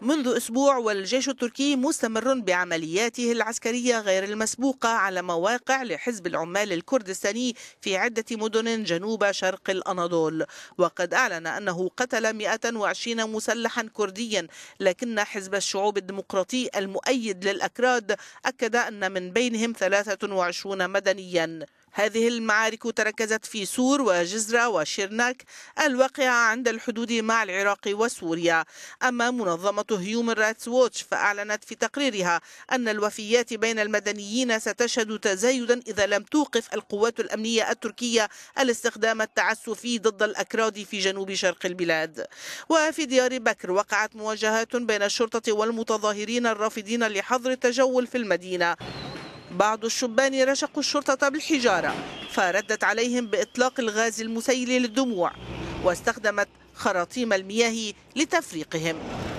منذ أسبوع والجيش التركي مستمر بعملياته العسكرية غير المسبوقة على مواقع لحزب العمال الكردستاني في عدة مدن جنوب شرق الأناضول وقد أعلن أنه قتل 120 مسلحا كرديا لكن حزب الشعوب الديمقراطي المؤيد للأكراد أكد أن من بينهم 23 مدنيا هذه المعارك تركزت في سور وجزرة وشرنك الواقعة عند الحدود مع العراق وسوريا أما منظمة هيومن رايتس ووتش فأعلنت في تقريرها أن الوفيات بين المدنيين ستشهد تزايدا إذا لم توقف القوات الأمنية التركية الاستخدام التعسفي ضد الأكراد في جنوب شرق البلاد وفي ديار بكر وقعت مواجهات بين الشرطة والمتظاهرين الرافضين لحظر التجول في المدينة بعض الشبان رشقوا الشرطة بالحجارة فردت عليهم بإطلاق الغاز المسيل للدموع واستخدمت خراطيم المياه لتفريقهم